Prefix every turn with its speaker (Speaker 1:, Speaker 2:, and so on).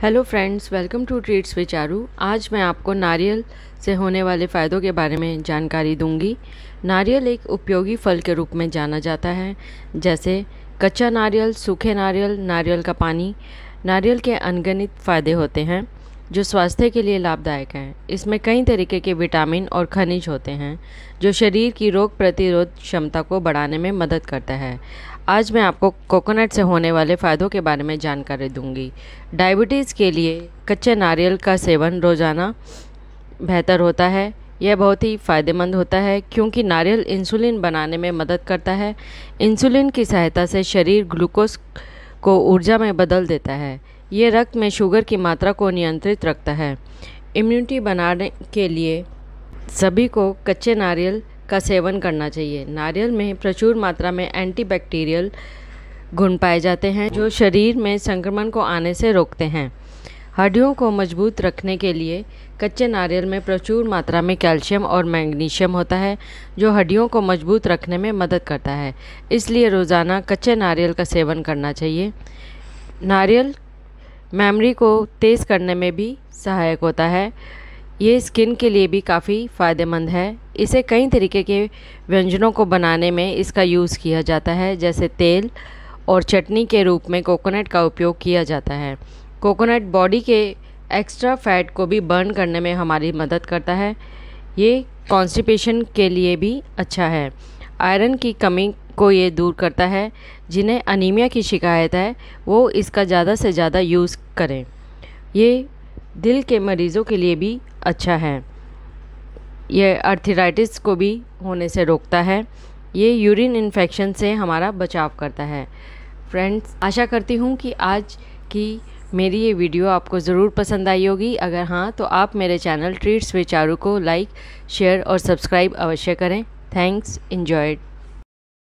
Speaker 1: hello friends welcome to treats विचारू आज मैं आपको नारियल से होने वाले फ़ायदों के बारे में जानकारी दूंगी नारियल एक उपयोगी फल के रूप में जाना जाता है जैसे कच्चा नारियल सूखे नारियल नारियल का पानी नारियल के अनगणित फ़ायदे होते हैं जो स्वास्थ्य के लिए लाभदायक हैं इसमें कई तरीके के विटामिन और खनिज होते हैं जो शरीर की रोग प्रतिरोध क्षमता को बढ़ाने में मदद करता है आज मैं आपको कोकोनट से होने वाले फ़ायदों के बारे में जानकारी दूंगी डायबिटीज़ के लिए कच्चे नारियल का सेवन रोज़ाना बेहतर होता है यह बहुत ही फ़ायदेमंद होता है क्योंकि नारियल इंसुलिन बनाने में मदद करता है इंसुलिन की सहायता से शरीर ग्लूकोज को ऊर्जा में बदल देता है ये रक्त में शुगर की मात्रा को नियंत्रित रखता है इम्यूनिटी बनाने के लिए सभी को कच्चे नारियल का सेवन करना चाहिए नारियल में प्रचुर मात्रा में एंटीबैक्टीरियल गुण पाए जाते हैं जो शरीर में संक्रमण को आने से रोकते हैं हड्डियों को मजबूत रखने के लिए कच्चे नारियल में प्रचुर मात्रा में कैल्शियम और मैग्नीशियम होता है जो हड्डियों को मजबूत रखने में मदद करता है इसलिए रोज़ाना कच्चे नारियल का सेवन करना चाहिए नारियल मेमोरी को तेज़ करने में भी सहायक होता है ये स्किन के लिए भी काफ़ी फ़ायदेमंद है इसे कई तरीके के व्यंजनों को बनाने में इसका यूज़ किया जाता है जैसे तेल और चटनी के रूप में कोकोनट का उपयोग किया जाता है कोकोनट बॉडी के एक्स्ट्रा फैट को भी बर्न करने में हमारी मदद करता है ये कॉन्स्टिपेशन के लिए भी अच्छा है आयरन की कमी को ये दूर करता है जिन्हें अनीमिया की शिकायत है वो इसका ज़्यादा से ज़्यादा यूज़ करें ये दिल के मरीज़ों के लिए भी अच्छा है यह अर्थराइटिस को भी होने से रोकता है ये यूरिन इन्फेक्शन से हमारा बचाव करता है फ्रेंड्स आशा करती हूँ कि आज की मेरी ये वीडियो आपको ज़रूर पसंद आई होगी अगर हाँ तो आप मेरे चैनल ट्रीट्स विचारों को लाइक शेयर और सब्सक्राइब अवश्य करें थैंक्स इन्जॉयड